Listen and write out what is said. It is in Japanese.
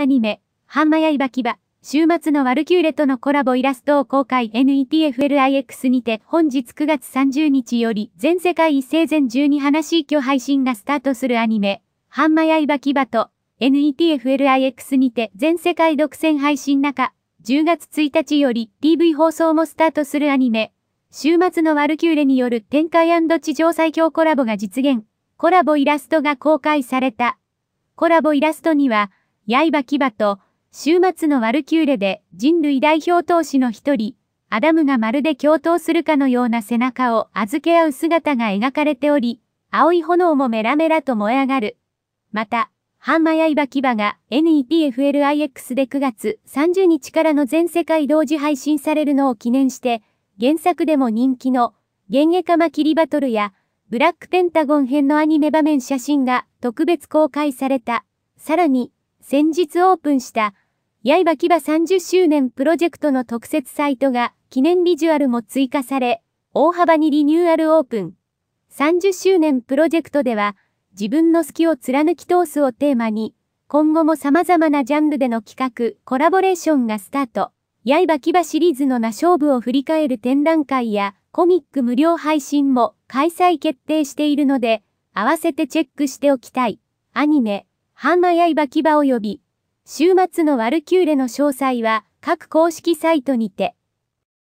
アニメ、ハンマヤイバキバ、週末のワルキューレとのコラボイラストを公開 NETFLIX にて本日9月30日より全世界一斉全12話一挙配信がスタートするアニメ、ハンマヤイバキバと NETFLIX にて全世界独占配信中、10月1日より TV 放送もスタートするアニメ、週末のワルキューレによる展開地上最強コラボが実現、コラボイラストが公開された。コラボイラストには、刃牙と、週末のワルキューレで人類代表投手の一人、アダムがまるで共闘するかのような背中を預け合う姿が描かれており、青い炎もメラメラと燃え上がる。また、ハンマ刃牙が n e p f l i x で9月30日からの全世界同時配信されるのを記念して、原作でも人気の、ゲンエカマキリバトルや、ブラックペンタゴン編のアニメ場面写真が特別公開された。さらに、先日オープンした刃牙30周年プロジェクトの特設サイトが記念ビジュアルも追加され、大幅にリニューアルオープン。30周年プロジェクトでは、自分の好きを貫き通すをテーマに、今後も様々なジャンルでの企画、コラボレーションがスタート。刃牙シリーズの名勝負を振り返る展覧会やコミック無料配信も開催決定しているので、合わせてチェックしておきたい。アニメ、半間刃牙及び、週末のワルキューレの詳細は、各公式サイトにて、